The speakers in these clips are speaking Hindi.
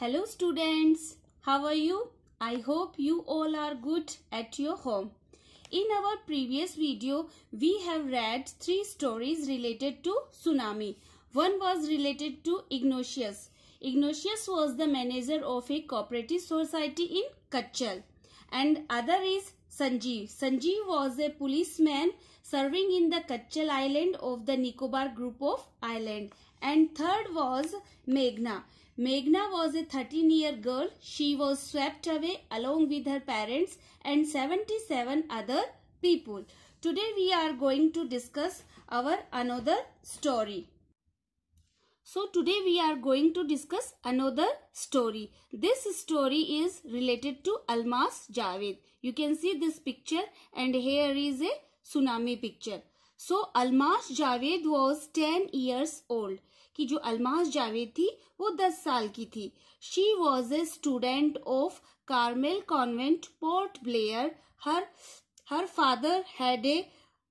Hello students, how are you? I hope you all are good at your home. In our previous video, we have read three stories related to tsunami. One was related to Ignatius. Ignatius was the manager of a cooperative society in Kachal. And other is Sanjeev. Sanjeev was a policeman serving in the Kachal island of the Nicobar group of island. And third was Meghna. Meghna was a 13-year girl. She was swept away along with her parents and 77 other people. Today we are going to discuss our another story. So today we are going to discuss another story. This story is related to Almas Javed. You can see this picture and here is a tsunami picture. So Almas Javed was 10 years old. कि जो अलमास जावेद थी वो दस साल की थी she was a student of Carmel Convent Port Blair her her father had a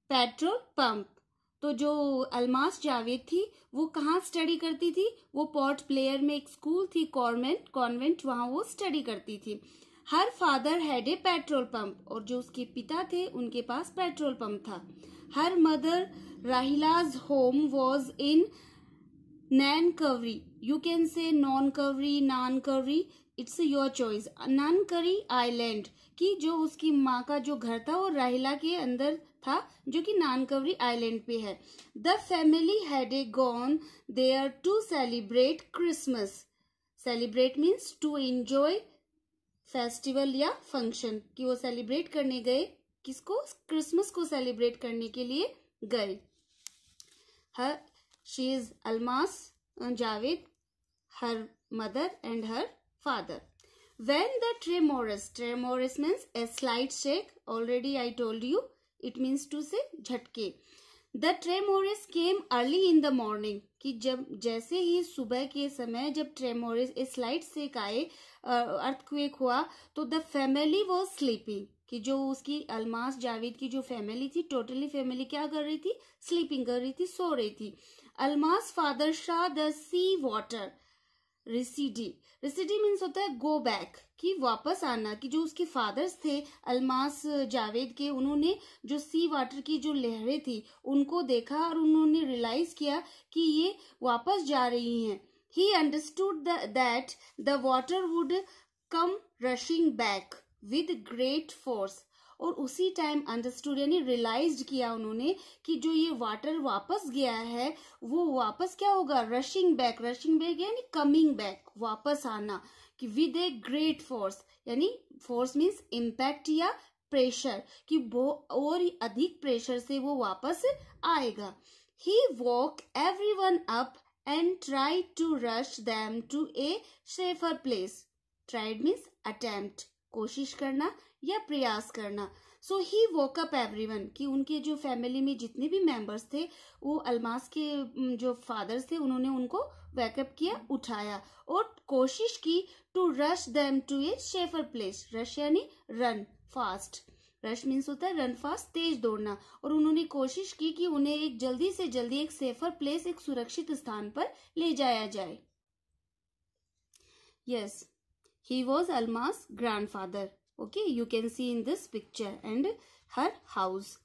petrol pump तो जो अलमास जावेद थी वो कहाँ स्टडी करती थी वो पोर्ट ब्लेयर में एक स्कूल थी कॉन्वेंट कॉन्वेंट वहाँ वो स्टडी करती थी her father had a petrol pump और जो उसके पिता थे उनके पास पेट्रोल पंप था her mother Rahila's home was in Nancowry you can say Nancowry Nancowry it's your choice करी आइलैंड की जो उसकी माँ का जो घर था वो राहिला के अंदर था जो कि नानकवरी आइलैंड पे है the family had a gone there to celebrate Christmas celebrate means to enjoy festival या फंक्शन कि वो सेलिब्रेट करने गए किसको क्रिसमस को सेलिब्रेट करने के लिए गए her she is almas javed her mother and her father when the tremors tremors means a slight shake already i told you it means to say jhatke the tremors came early in the morning ki jab jaise hi subah ke samay jab tremors a slight shake aaye uh, earthquake hua to the family was sleeping कि जो उसकी अलमास जावेद की जो फैमिली थी टोटली फैमिली क्या कर रही थी स्लीपिंग कर रही थी सो रही थी Almas father saw the sea water receding receding means होता है गो बैक कि वापस आना कि जो उसके फादर्स थे अलमास जावेद के उन्होंने जो सी वाटर की जो लहरें थी उनको देखा और उन्होंने रियलाइज किया कि ये वापस जा रही हैं he understood that the water would come rushing back with great force और उसी टाइम अंडरस्टूड यानी रियलाइज किया उन्होंने कि जो ये वाटर वापस गया है वो वापस क्या होगा रशिंग बैक रशिंग बैक यानी कमिंग बैक वापस आना कि विद ए ग्रेट फोर्स यानी फोर्स मीन्स इम्पैक्ट या प्रेशर कि वो और अधिक प्रेशर से वो वापस आएगा he woke everyone up and try to rush them to a safer place tried means attempt कोशिश करना या प्रयास करना so he woke up everyone कि उनके जो फैमिली में जितने भी मेंबर्स थे वो अलमास के जो फादर्स थे उन्होंने उनको बैकअप किया उठाया और कोशिश की to rush them to a safer place rush यानी रन फास्ट रश मीन्स होता है रन फास्ट तेज दौड़ना और उन्होंने कोशिश की कि उन्हें एक जल्दी से जल्दी एक सेफर प्लेस एक सुरक्षित स्थान पर ले जाया जाए yes yes. He was Alma's grandfather. Okay, you can see in this picture and her house.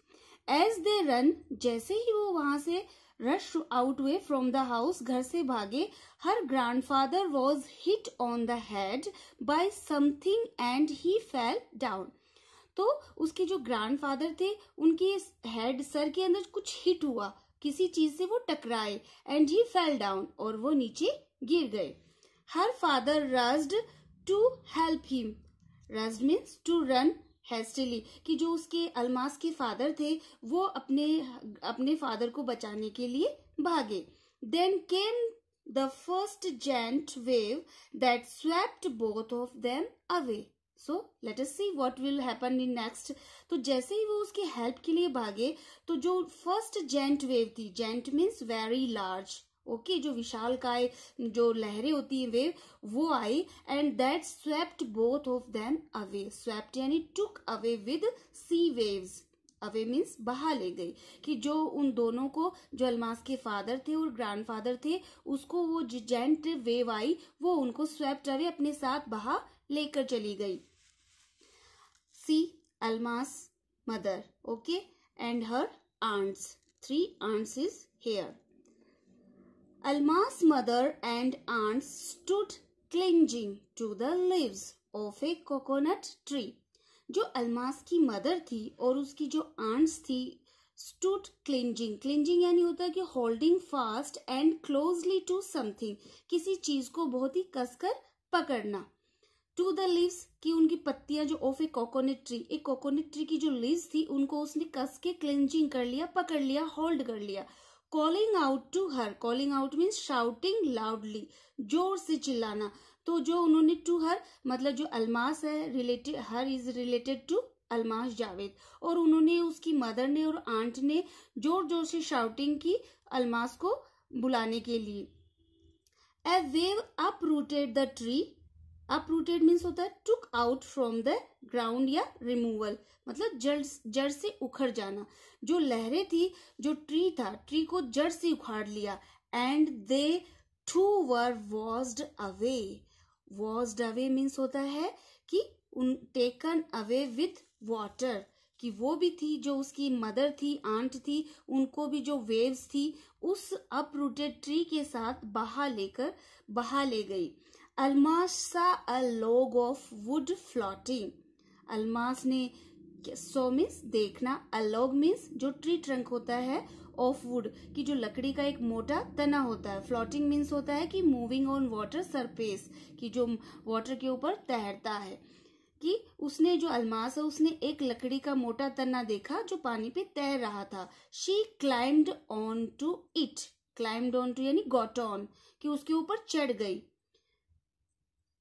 As they run, jaise hi wo wahan se rush out हुए from the house ghar se bhage her grandfather was hit on the head by something and he fell down तो उसके जो ग्रैंडफादर थे उनके हेड सर के अंदर कुछ हिट हुआ किसी चीज से वो टकराए एंड ही फेल डाउन और वो नीचे गिर गए her father rushed to help him rush means to run hastily कि जो उसके अलमास के फादर थे वो अपने अपने फादर को बचाने के लिए भागे then came the first giant wave that swept both of them away so let us see what will happen in next तो जैसे ही वो उसकी हेल्प के लिए भागे तो जो फर्स्ट जेंट वेव थी giant means very large okay जो विशाल काय जो लहरें होती है वेव वो आई and that swept both of them away swept यानी took away with sea waves away means बहा ले गई कि जो उन दोनों को जो अलमास के फादर थे और ग्रैंडफादर थे उसको वो जेंट वेव आई वो उनको स्वेप्ट अवे अपने साथ बहा लेकर चली गई sea Almas mother okay and her aunts three aunts is here Alma's mother and aunt stood clinging to the leaves of a coconut tree. जो अलमास की मदर थी और उसकी जो आंट्स थी स्टूट क्लिंजिंग क्लिंजिंग यानी होता है कि holding fast and closely to something किसी चीज को बहुत ही कसकर पकड़ना टू द लीव्स कि उनकी पत्तियां जो ऑफ ए कोकोनट ट्री एक कोकोनट ट्री की जो लीव्स थी उनको उसने कस के क्लिंजिंग कर लिया पकड़ लिया होल्ड कर लिया calling out to her calling out means shouting loudly जोर से चिल्लाना तो जो उन्होंने टू हर मतलब जो अलमास है related her is related to Almas Javed और उन्होंने उसकी मदर ने और आंट ने जोर जोर से शाउटिंग की अलमास को बुलाने के लिए a wave uprooted the tree uprooted means होता है took out from the ground या रिमूवल मतलब जड़ जड़ से उखड़ जाना जो लहरें थी जो ट्री था ट्री को जड़ से उखाड़ लिया and they too were washed away washed away means होता है कि उन टेकन अवे विथ वाटर कि वो भी थी जो उसकी मदर थी आंट थी उनको भी जो वेव्स थी उस अपरूटेड ट्री के साथ बहा लेकर बहा ले गई अलमास सा अ लोग ऑफ वुड फ्लोटिंग अलमास ने सो मीन्स देखना अलोग मीन्स जो ट्री ट्रंक होता है ऑफ वुड कि जो लकड़ी का एक मोटा तना होता है फ्लोटिंग मीन्स होता है कि मूविंग ऑन वाटर सरफेस कि जो वाटर के ऊपर तैरता है कि उसने जो अलमास है उसने एक लकड़ी का मोटा तना देखा जो पानी पे तैर रहा था she climbed on to it climbed on to यानी गॉट ऑन कि उसके ऊपर चढ़ गई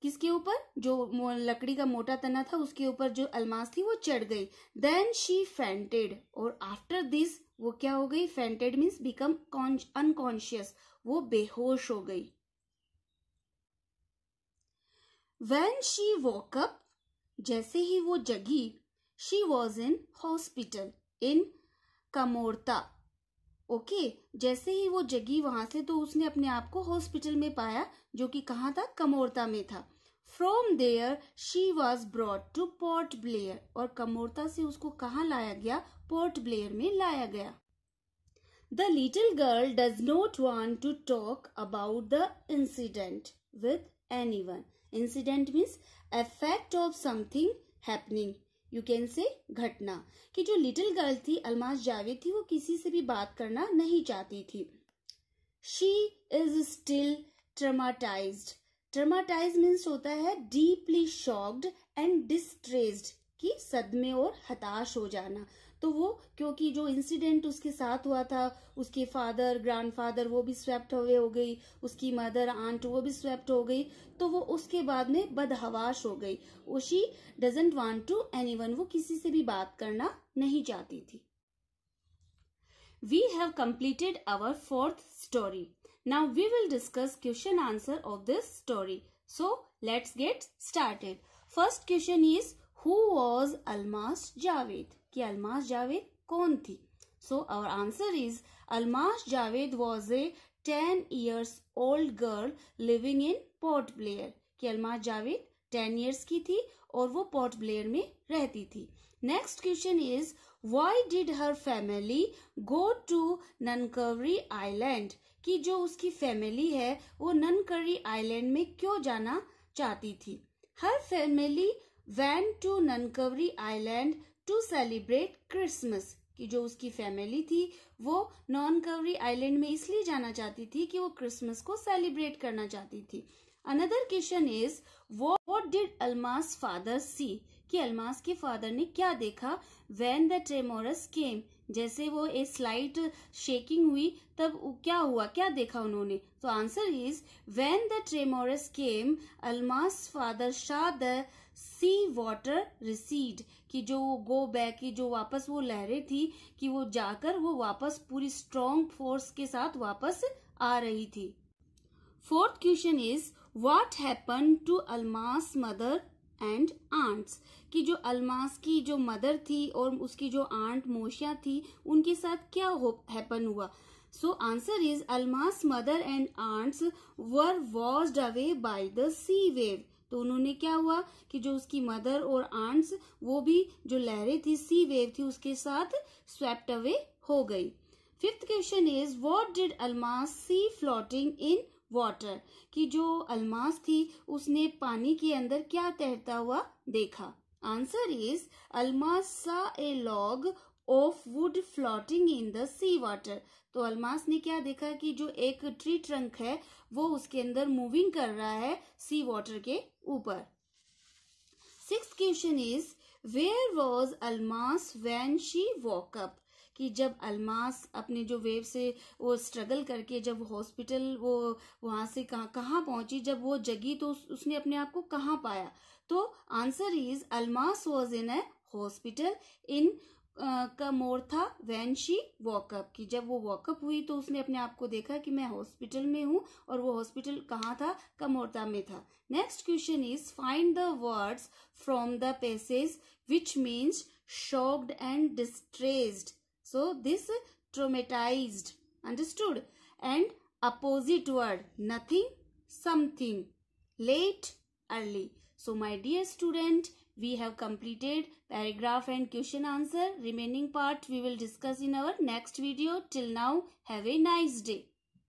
किसके ऊपर जो लकड़ी का मोटा तना था उसके ऊपर जो अलमास थी वो चढ़ गई देन शी फेंटेड और आफ्टर दिस वो क्या हो गई फेंटेड मीन्स बिकम अनकॉन्शियस वो बेहोश हो गई वेन शी वॉकअप जैसे ही वो जगी she was in hospital in Kamorta okay okay, जैसे ही वो जगी वहां से तो उसने अपने आप को हॉस्पिटल में पाया जो कि कहा था कमोरता में था from there she was brought to Port Blair और कमोरता से उसको कहा लाया गया पोर्ट ब्लेयर में लाया गया the little girl does not want to talk about the incident with anyone incident means effect of something happening you can say घटना कि जो लिटिल गर्ल थी अलमास जावेद थी वो किसी से भी बात करना नहीं चाहती थी she is still traumatized traumatize means होता है डीपली शॉक्ड एंड डिस्ट्रेस्ड की सदमे और हताश हो जाना तो वो क्योंकि जो इंसिडेंट उसके साथ हुआ था उसके फादर ग्रैंडफादर वो भी स्वेप्ट हुए हो गई उसकी मदर आंट वो भी स्वेप्ट हो गई तो वो उसके बाद में बदहवाश हो गई oh she doesn't want to anyone वो किसी से भी बात करना नहीं चाहती थी we have completed our fourth story Now we will discuss question answer of this story. So let's get started. First question is who was Almas Javed? ki Almas Javed kon thi So our answer is Almas Javed was a 10 years old girl living in Port Blair. ki Almas Javed 10 years ki thi aur wo port blair mein rehti thi next question is why did her family go to nankavri island कि जो उसकी फैमिली है वो ननकरी आइलैंड में क्यों जाना चाहती थी her family went to Nancowry island to celebrate Christmas कि जो उसकी फैमिली थी वो नॉन कवरी आइलैंड में इसलिए जाना चाहती थी कि वो क्रिसमस को सेलिब्रेट करना चाहती थी another question is what did Almas father see कि अलमास के फादर ने क्या देखा वेन द ट्रेमोरस केम जैसे वो ए स्लाइट शेकिंग हुई तब क्या हुआ क्या देखा उन्होंने तो answer is when the tremors came Almas father saw the sea water recede कि जो वो गो बैक की जो वापस वो लहरें थी कि वो जाकर वो वापस पूरी स्ट्रॉन्ग फोर्स के साथ वापस आ रही थी fourth question is what happen to Almas mother and aunts कि जो अलमास की जो मदर थी और उसकी जो आंट मोशिया थी उनके साथ क्या हैपन हुआ so answer is Almas mother and aunts were washed away by the sea wave तो उन्होंने क्या हुआ कि जो उसकी मदर और आंट्स वो भी जो लहरें थी सी वेव थी उसके साथ स्वेप्ट अवे हो गई fifth question is what did Almas see floating in water कि जो अलमास थी उसने पानी के अंदर क्या तैरता हुआ देखा answer is Almas saw a log of wood floating in the sea water तो अलमास ने क्या देखा कि जो एक ट्री ट्रंक है वो उसके अंदर मूविंग कर रहा है सी वाटर के ऊपर six question is where was Almas when she woke up कि जब अलमास अपने जो वेव से वो स्ट्रगल करके जब हॉस्पिटल वो वहाँ से कहाँ कहाँ पहुँची जब वो जगी तो उस, उसने अपने आप को कहाँ पाया तो answer is Almas was in a hospital in Kamorta था वैन शी वॉकअप की जब वो वॉकअप हुई तो उसने अपने आप को देखा कि मैं हॉस्पिटल में हूँ और वो हॉस्पिटल कहाँ था कमोरता में था next question is find the words from the passage which means shocked and distressed So this traumatized, understood? And opposite word, nothing, something, late, early. So my dear student, we have completed paragraph and question answer. Remaining part we will discuss in our next video. Till now, have a nice day.